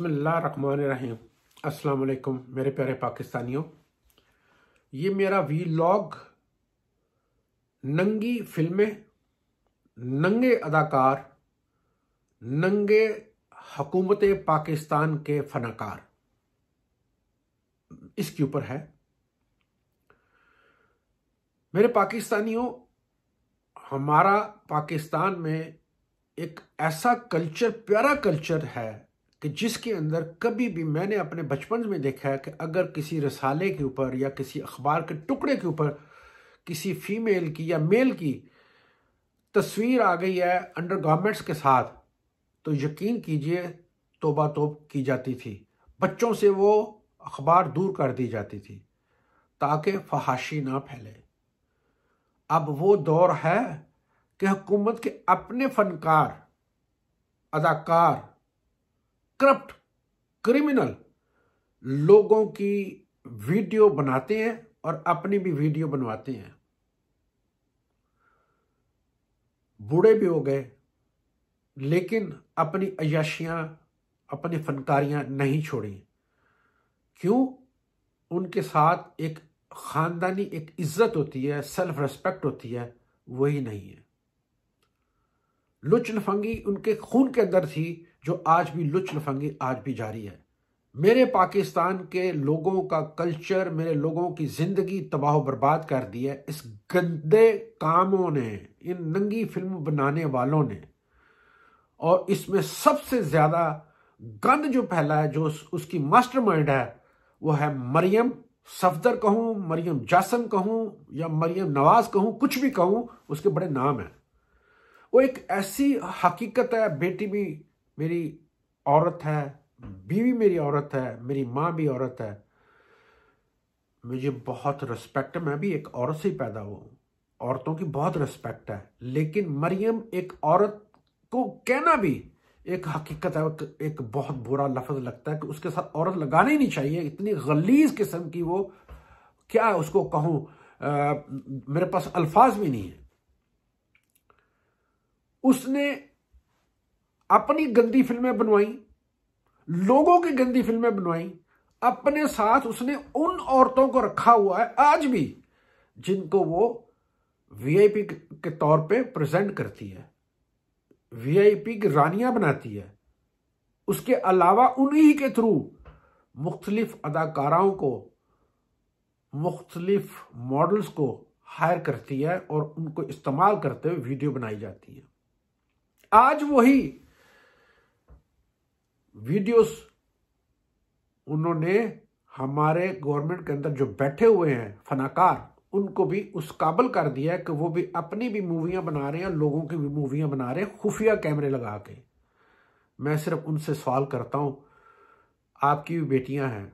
बिसमीम अस्सलाम मेरे प्यारे पाकिस्तानियों ये मेरा वी लॉग नंगी फिल्में नंगे अदाकार नंगे हकूमत पाकिस्तान के फनाकार इसके ऊपर है मेरे पाकिस्तानियों हमारा पाकिस्तान में एक ऐसा कल्चर प्यारा कल्चर है कि जिसके अंदर कभी भी मैंने अपने बचपन में देखा है कि अगर किसी रसाले के ऊपर या किसी अखबार के टुकड़े के ऊपर किसी फीमेल की या मेल की तस्वीर आ गई है अंडर गारमेंट्स के साथ तो यकीन कीजिए तोबा तोब की जाती थी बच्चों से वो अखबार दूर कर दी जाती थी ताकि फहाशी ना फैले अब वो दौर है कि हुकूमत के अपने फनकार अदाकार करप्ट क्रिमिनल लोगों की वीडियो बनाते हैं और अपनी भी वीडियो बनवाते हैं बूढ़े भी हो गए लेकिन अपनी अयाशियाँ अपनी फनकारियां नहीं छोड़ी क्यों उनके साथ एक ख़ानदानी एक इज्जत होती है सेल्फ रेस्पेक्ट होती है वही नहीं है लुचन उनके खून के अंदर थी जो आज भी लुच लफंगी आज भी जारी है मेरे पाकिस्तान के लोगों का कल्चर मेरे लोगों की जिंदगी तबाह बर्बाद कर दी है इस गंदे कामों ने इन नंगी फिल्म बनाने वालों ने और इसमें सबसे ज्यादा गंद जो फैला है जो उसकी मास्टरमाइंड है वो है मरियम सफदर कहूँ मरियम जासम कहूँ या मरियम नवाज कहूँ कुछ भी कहूँ उसके बड़े नाम है वो एक ऐसी हकीकत है बेटी भी मेरी औरत है बीवी मेरी औरत है मेरी माँ भी औरत है मुझे बहुत रिस्पेक्ट मैं भी एक औरत से ही पैदा हुआ हूँ औरतों की बहुत रिस्पेक्ट है लेकिन मरियम एक औरत को कहना भी एक हकीकत है एक बहुत बुरा लफज लगता है कि उसके साथ औरत लगाना ही नहीं चाहिए इतनी गलीज किस्म की वो क्या उसको आ, मेरे पास अल्फाज भी नहीं है उसने अपनी गंदी फिल्में बनवाई लोगों की गंदी फिल्में बनवाई अपने साथ उसने उन औरतों को रखा हुआ है आज भी जिनको वो वीआईपी के तौर पे प्रेजेंट करती है वीआईपी की रानियां बनाती है उसके अलावा उन्हीं के थ्रू मुख्तलिफ अदाकाराओं को मुख्तलिफ मॉडल्स को हायर करती है और उनको इस्तेमाल करते हुए वीडियो बनाई जाती है आज वही वीडियोस उन्होंने हमारे गवर्नमेंट के अंदर जो बैठे हुए हैं फनाकार उनको भी उस काबल कर दिया कि वो भी अपनी भी मूवियां बना रहे हैं लोगों की भी मूवियां बना रहे हैं खुफिया कैमरे लगा के मैं सिर्फ उनसे सवाल करता हूं आपकी भी बेटियां हैं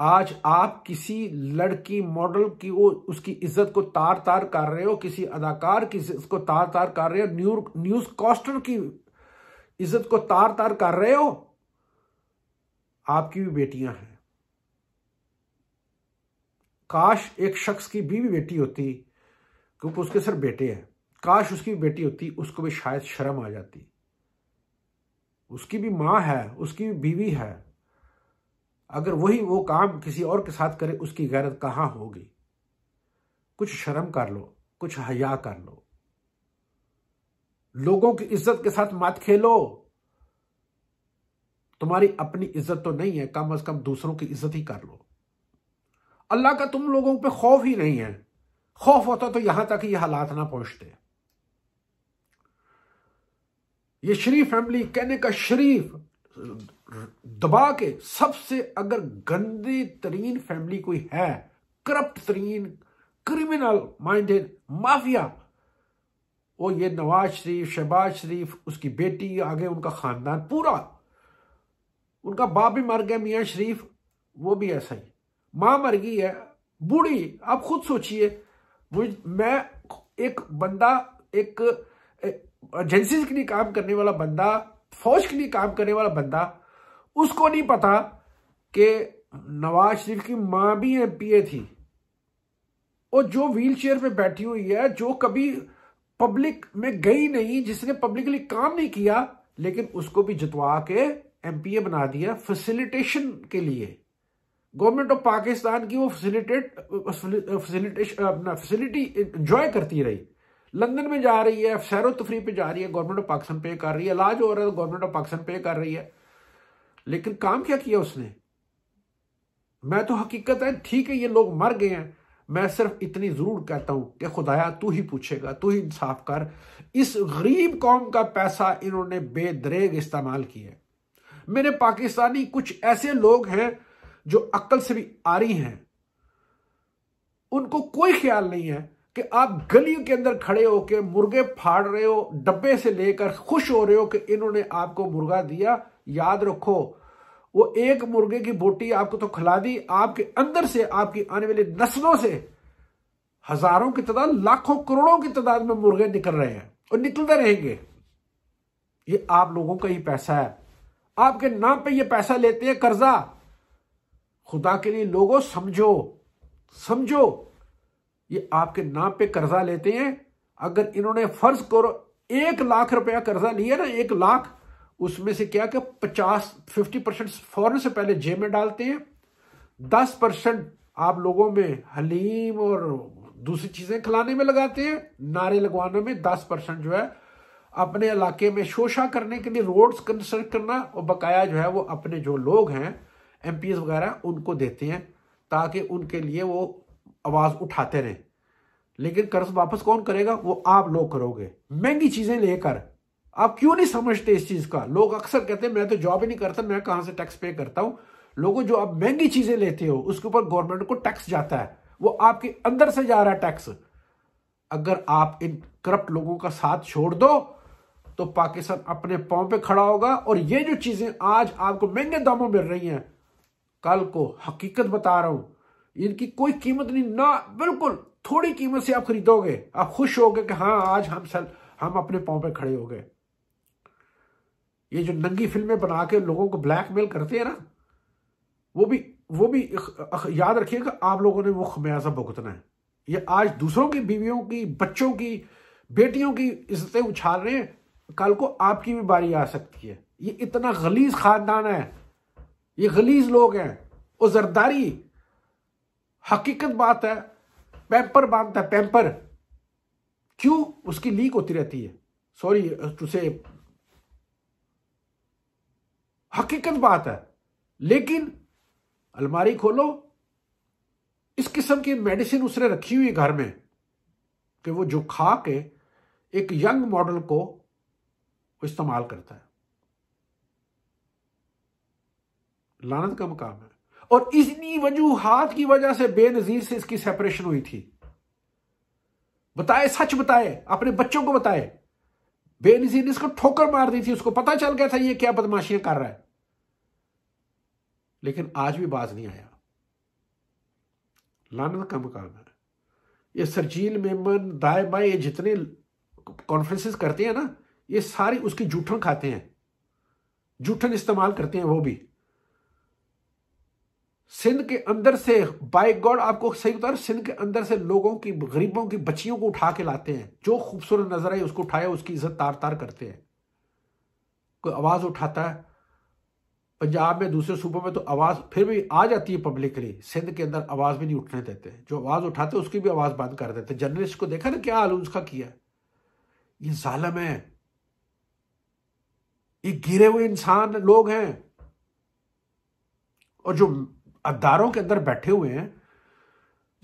आज आप किसी लड़की मॉडल की वो उसकी इज्जत को तार तार कर रहे हो किसी अदाकार की इज्जत को तार तार कर रहे हो न्यूज कॉस्टर की इज्जत को तार तार कर रहे हो आपकी भी बेटियां हैं काश एक शख्स की बीवी बेटी होती क्योंकि उसके सर बेटे हैं काश उसकी भी बेटी होती उसको भी शायद शर्म आ जाती उसकी भी मां है उसकी भी बीवी है अगर वही वो काम किसी और के साथ करे उसकी गैरत कहां होगी कुछ शर्म कर लो कुछ हया कर लो लोगों की इज्जत के साथ मत खेलो तुम्हारी अपनी इज्जत तो नहीं है कम अज कम दूसरों की इज्जत ही कर लो अल्लाह का तुम लोगों पे खौफ ही नहीं है खौफ होता तो यहां तक ये हालात ना पहुंचते ये शरीफ फैमिली कहने का शरीफ दबा के सबसे अगर गंदी तरीन फैमिली कोई है करप्ट तरीन क्रिमिनल माइंडेड माफिया वो ये नवाज शरीफ शहबाज शरीफ उसकी बेटी आगे उनका ख़ानदान पूरा उनका बाप भी मर गया मियाँ शरीफ वो भी ऐसा ही माँ मर गई है बूढ़ी आप खुद सोचिए मुझ मैं एक बंदा एक एजेंसी के लिए काम करने वाला बंदा फौज के लिए काम करने वाला बंदा उसको नहीं पता कि नवाज शरीफ की माँ भी एमपीए थी और जो व्हील चेयर पर बैठी हुई है जो कभी पब्लिक में गई नहीं जिसने पब्लिकली काम नहीं किया लेकिन उसको भी जितवा के एमपीए बना दिया फैसिलिटेशन के लिए गवर्नमेंट ऑफ पाकिस्तान की वो फैसिलिटेट फैसिलिटेशन अपना फैसिलिटी इंजॉय करती रही लंदन में जा रही है सैरो तफरी पे जा रही है गवर्नमेंट ऑफ पाकिस्तान पे कर रही है इलाज हो रहा है गवर्नमेंट ऑफ पाकिस्तान पे कर रही है लेकिन काम क्या किया उसने मैं तो हकीकत है ठीक है ये लोग मर गए हैं मैं सिर्फ इतनी जरूर कहता हूं कि खुदाया तू ही पूछेगा तू ही इंसाफ कर इस गरीब कौम का पैसा इन्होंने बेदरेग इस्तेमाल किया मेरे पाकिस्तानी कुछ ऐसे लोग हैं जो अक्ल से भी आ रही हैं उनको कोई ख्याल नहीं है कि आप गलियों के अंदर खड़े होके मुर्गे फाड़ रहे हो डब्बे से लेकर खुश हो रहे हो कि इन्होंने आपको मुर्गा दिया याद रखो वो एक मुर्गे की बोटी आपको तो खिला दी आपके अंदर से आपकी आने वाली नस्लों से हजारों की तादाद लाखों करोड़ों की तादाद में मुर्गे निकल रहे हैं और निकलते रहेंगे ये आप लोगों का ही पैसा है आपके नाम पे ये पैसा लेते हैं कर्जा खुदा के लिए लोगों समझो समझो ये आपके नाम पे कर्जा लेते हैं अगर इन्होंने फर्ज करो एक लाख रुपया कर्जा लिया ना एक लाख उसमें से क्या कि 50 50 परसेंट फौरन से पहले जेब में डालते हैं 10 परसेंट आप लोगों में हलीम और दूसरी चीजें खिलाने में लगाते हैं नारे लगवाने में 10 परसेंट जो है अपने इलाके में शोषा करने के लिए रोड्स कंस्ट्रक्ट करना और बकाया जो है वो अपने जो लोग हैं एम वगैरह उनको देते हैं ताकि उनके लिए वो आवाज़ उठाते रहें लेकिन कर्ज वापस कौन करेगा वो आप लोग करोगे महंगी चीज़ें लेकर आप क्यों नहीं समझते इस चीज का लोग अक्सर कहते हैं मैं तो जॉब ही नहीं करता मैं कहां से टैक्स पे करता हूं लोगों जो आप महंगी चीजें लेते हो उसके ऊपर गवर्नमेंट को टैक्स जाता है वो आपके अंदर से जा रहा है टैक्स अगर आप इन करप्ट लोगों का साथ छोड़ दो तो पाकिस्तान अपने पांव पे खड़ा होगा और ये जो चीजें आज आपको महंगे दामों मिल रही हैं कल को हकीकत बता रहा हूं इनकी कोई कीमत नहीं ना बिल्कुल थोड़ी कीमत से आप खरीदोगे आप खुश होगे कि हाँ आज हम सल हम अपने पांव पे खड़े हो गए ये जो नंगी फिल्में बना के लोगों को ब्लैकमेल करते हैं ना वो भी वो भी याद रखिएगा आप लोगों ने वो खमियाजा भुगतना है ये आज दूसरों की बीवियों की बच्चों की बेटियों की इज्जतें उछाल रहे हैं कल को आपकी भी बारी आ सकती है ये इतना गलीज खानदान है ये गलीज लोग हैं और जरदारी हकीकत बात है पैंपर बांधता है पैंपर क्यों उसकी लीक होती रहती है सॉरी टू से हकीकत बात है लेकिन अलमारी खोलो इस किस्म की मेडिसिन उसने रखी हुई घर में कि वो जो खा के एक यंग मॉडल को इस्तेमाल करता है लानत का मकाम है और इतनी वजूहत की वजह से बेनजीर से इसकी सेपरेशन हुई थी बताए सच बताए अपने बच्चों को बताए बेनजीर ने इसको ठोकर मार दी थी उसको पता चल गया था ये क्या बदमाशियां कर रहा है लेकिन आज भी बाज नहीं आया लानत का मुकाम है ये सरजील मेमन दाए बाएं ये जितने कॉन्फ्रेंसेस करते हैं ना ये सारी उसकी जूठन खाते हैं जूठन इस्तेमाल करते हैं वो भी सिंध के अंदर से बाय गॉड आपको सही बता सिंध के अंदर से लोगों की गरीबों की बच्चियों को उठा के लाते हैं जो खूबसूरत नजर आई उसको उठाया उसकी इज्जत तार तार करते हैं कोई आवाज उठाता है पंजाब में दूसरे सूबों में तो आवाज़ फिर भी आ जाती है पब्लिकली सिंध के अंदर आवाज़ भी नहीं उठने देते जो आवाज़ उठाते उसकी भी आवाज़ बंद कर देते जर्नलिस्ट को देखा ना क्या हाल उसका किया ये जालम है ये गिरे हुए इंसान लोग हैं और जो अदारों के अंदर बैठे हुए हैं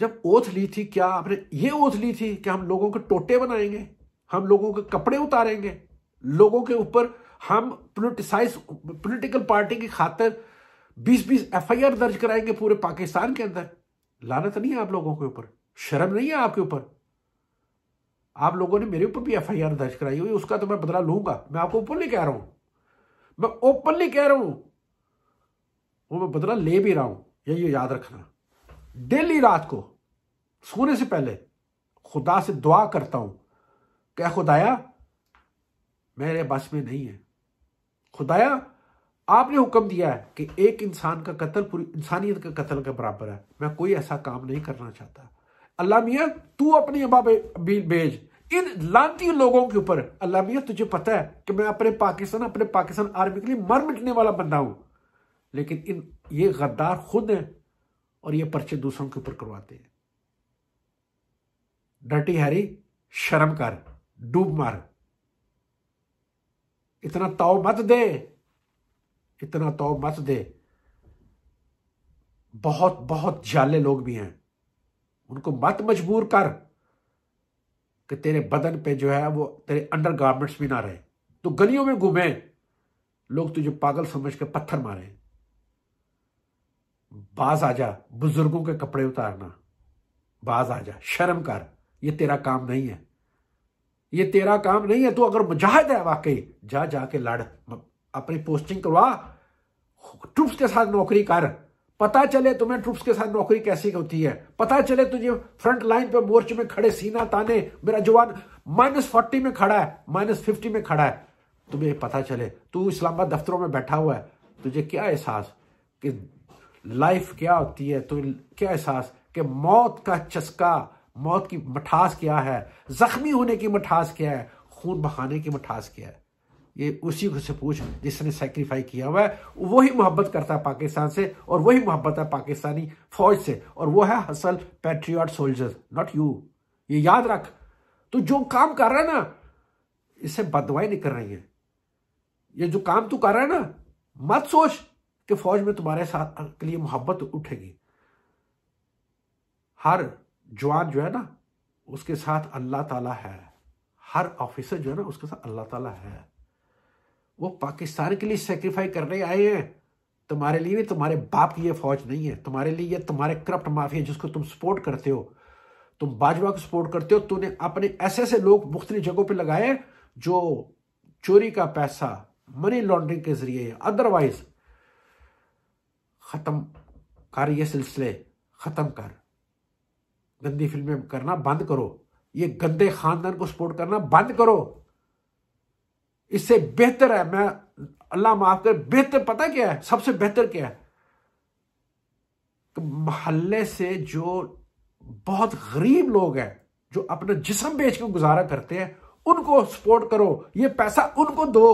जब ओथ ली थी क्या आपने ये ओथ ली थी कि हम लोगों के टोटे बनाएंगे हम लोगों के कपड़े उतारेंगे लोगों के ऊपर हम पोलिटिसाइज पोलिटिकल पार्टी की खातर 20-20 एफआईआर दर्ज कराएंगे पूरे पाकिस्तान के अंदर लानत नहीं है आप लोगों के ऊपर शर्म नहीं है आपके ऊपर आप लोगों ने मेरे ऊपर भी एफआईआर दर्ज कराई हुई उसका तो मैं बदला लूंगा मैं आपको ओपनली कह रहा हूं मैं ओपनली कह रहा हूं वो मैं बदला ले भी रहा हूं यही याद रखना डेली रात को सोने से पहले खुदा से दुआ करता हूं क्या खुदाया मेरे बस में नहीं है खुदाया आपने हुक्म दिया है कि एक इंसान का कत्ल पूरी इंसानियत का कत्ल के बराबर है मैं कोई ऐसा काम नहीं करना चाहता अल्लाह मियाँ तू अपनी अबा भेज इन लानती लोगों के ऊपर अल्लाह मियाँ तुझे पता है कि मैं अपने पाकिस्तान अपने पाकिस्तान आर्मी के लिए मर मिटने वाला बंदा हूं लेकिन इन ये गद्दार खुद हैं और ये पर्चे दूसरों के ऊपर करवाते हैं डटी हरी शर्म कर डूब मार इतना तो मत दे इतना तो मत दे बहुत बहुत जाले लोग भी हैं उनको मत मजबूर कर कि तेरे बदन पे जो है वो तेरे अंडर गार्मेंट्स भी ना रहे तो गलियों में घूमे लोग तुझे पागल समझ के पत्थर मारे बाज आ जा बुजुर्गों के कपड़े उतारना बाज आ जा शर्म कर ये तेरा काम नहीं है ये तेरा काम नहीं है तू अगर मुजाहिद है वाकई जा जाके लड़ अपनी पोस्टिंग करवा ट्रुप्स के साथ नौकरी कर पता चले तुम्हें ट्रुप्स के साथ नौकरी कैसी होती है पता चले तुझे फ्रंट लाइन पे मोर्च में खड़े सीना ताने मेरा जवान माइनस फोर्टी में खड़ा है माइनस फिफ्टी में खड़ा है तुम्हें पता चले तू इस्लामाबाद दफ्तरों में बैठा हुआ है तुझे क्या एहसास कि लाइफ क्या होती है तुम्हें क्या एहसास कि मौत का चस्का मौत की मठास क्या है जख्मी होने की मठास क्या है खून बहाने की मठास क्या है ये उसी को से पूछ जिसने सेक्रीफाई किया हुआ है वही मोहब्बत करता है पाकिस्तान से और वही मोहब्बत है पाकिस्तानी फौज से और वो है hustle patriot soldier not you ये याद रख तू तो जो काम कर रहा है ना इससे बदवाई नहीं कर रही है ये जो काम तू कर रहा है ना मत सोच कि फौज में तुम्हारे साथ के लिए मोहब्बत उठेगी हर जवान जो है ना उसके साथ अल्लाह ताला है हर ऑफिसर जो है ना उसके साथ अल्लाह ताला है वो पाकिस्तान के लिए सेक्रीफाई करने आए हैं तुम्हारे लिए भी तुम्हारे बाप की ये फौज नहीं है तुम्हारे लिए ये तुम्हारे करप्ट माफिया जिसको तुम सपोर्ट करते हो तुम बाजवा को सपोर्ट करते हो तूने अपने ऐसे ऐसे लोग मुख्तलि जगहों पर लगाए जो चोरी का पैसा मनी लॉन्ड्रिंग के जरिए अदरवाइज खत्म कर ये सिलसिले खत्म कर गंदी फिल्में करना बंद करो ये गंदे खानदान को सपोर्ट करना बंद करो इससे बेहतर है मैं अल्लाह माफ कर बेहतर पता क्या है सबसे बेहतर क्या है मोहल्ले से जो बहुत गरीब लोग हैं जो अपना जिसम बेच के गुजारा करते हैं उनको सपोर्ट करो ये पैसा उनको दो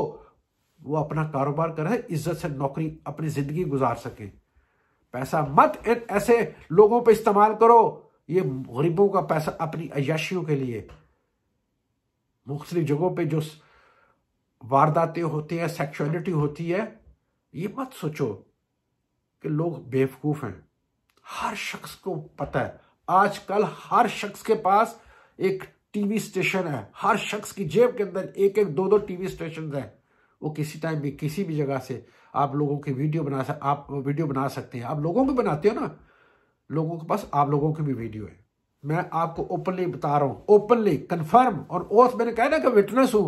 वो अपना कारोबार करे इज्जत से नौकरी अपनी जिंदगी गुजार सके पैसा मत ऐसे लोगों पे इस्तेमाल करो ये गरीबों का पैसा अपनी अयाशियों के लिए मुख्तलि जगहों पे जो वारदातें होती हैं सेक्सुअलिटी होती है ये मत सोचो कि लोग बेवकूफ़ हैं हर शख्स को पता है आजकल हर शख्स के पास एक टीवी स्टेशन है हर शख्स की जेब के अंदर एक एक दो दो टीवी स्टेशन है वो किसी टाइम भी किसी भी जगह से आप लोगों की वीडियो बना सक आप वीडियो बना सकते हैं आप लोगों को बनाते हो ना लोगों के पास आप लोगों की भी वीडियो है मैं आपको ओपनली बता रहा हूँ ओपनली कंफर्म और ओथ मैंने कहा ना कि विटनेस हूँ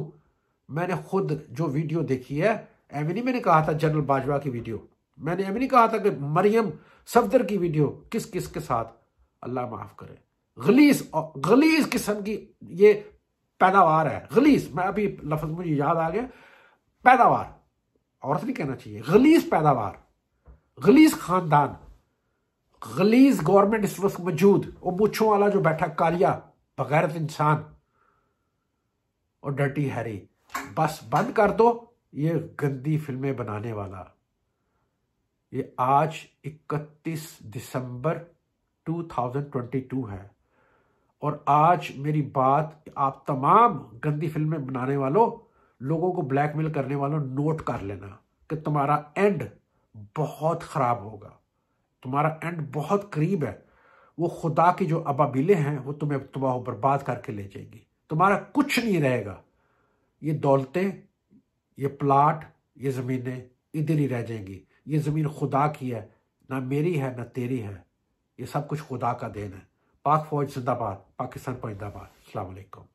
मैंने खुद जो वीडियो देखी है एवं नहीं मैंने कहा था जनरल बाजवा की वीडियो मैंने एवं नहीं कहा था कि मरियम सफदर की वीडियो किस किस के साथ अल्लाह माफ करे गलीस गलीस किस्म की ये पैदावार है गलीस मैं अभी लफ्ज मुझे याद आ गया पैदावार औरत नहीं कहना चाहिए गलीस पैदावार गलीस खानदान गलीज गवर्नमेंट इस वक्त मौजूद वो मूछों वाला जो बैठा कालिया बगैरत इंसान और डर्टी हैरी बस बंद कर दो ये गंदी फिल्में बनाने वाला ये आज 31 दिसंबर 2022 है और आज मेरी बात आप तमाम गंदी फिल्में बनाने वालों लोगों को ब्लैकमेल करने वालों नोट कर लेना कि तुम्हारा एंड बहुत ख़राब होगा तुम्हारा एंड बहुत करीब है वो खुदा की जो अबाबिले हैं वो तुम्हें तबाह बर्बाद करके ले जाएगी तुम्हारा कुछ नहीं रहेगा ये दौलतें ये प्लाट ये ज़मीनें इधर ही रह जाएंगी ये ज़मीन खुदा की है ना मेरी है ना तेरी है ये सब कुछ खुदा का देन है पाक फौज जिंदाबाद पाकिस्तान पर जिंदाबाद अलैक्म